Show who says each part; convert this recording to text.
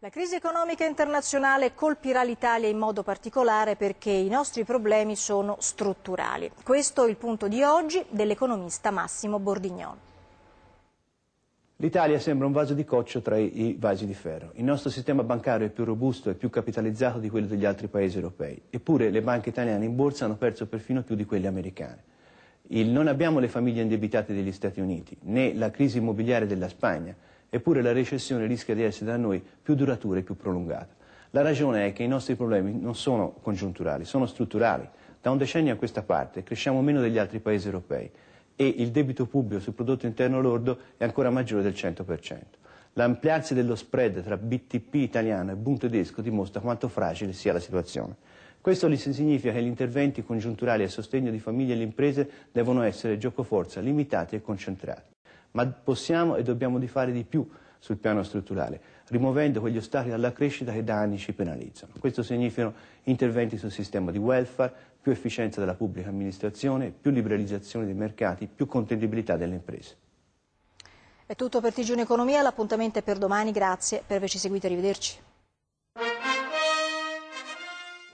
Speaker 1: La crisi economica internazionale colpirà l'Italia in modo particolare perché i nostri problemi sono strutturali. Questo è il punto di oggi dell'economista Massimo Bordignon.
Speaker 2: L'Italia sembra un vaso di coccio tra i vasi di ferro. Il nostro sistema bancario è più robusto e più capitalizzato di quello degli altri paesi europei, eppure le banche italiane in borsa hanno perso perfino più di quelle americane. Il non abbiamo le famiglie indebitate degli Stati Uniti, né la crisi immobiliare della Spagna, eppure la recessione rischia di essere da noi più duratura e più prolungata. La ragione è che i nostri problemi non sono congiunturali, sono strutturali. Da un decennio a questa parte cresciamo meno degli altri paesi europei e il debito pubblico sul prodotto interno lordo è ancora maggiore del 100%. L'ampliarsi dello spread tra BTP italiano e Bund tedesco dimostra quanto fragile sia la situazione. Questo significa che gli interventi congiunturali a sostegno di famiglie e imprese devono essere giocoforza limitati e concentrati ma possiamo e dobbiamo fare di più sul piano strutturale, rimuovendo quegli ostacoli alla crescita che da anni ci penalizzano. Questo significa interventi sul sistema di welfare, più efficienza della pubblica amministrazione, più liberalizzazione dei mercati, più contendibilità delle imprese.
Speaker 1: È tutto per TG Economia, l'appuntamento è per domani, grazie per averci seguito e arrivederci.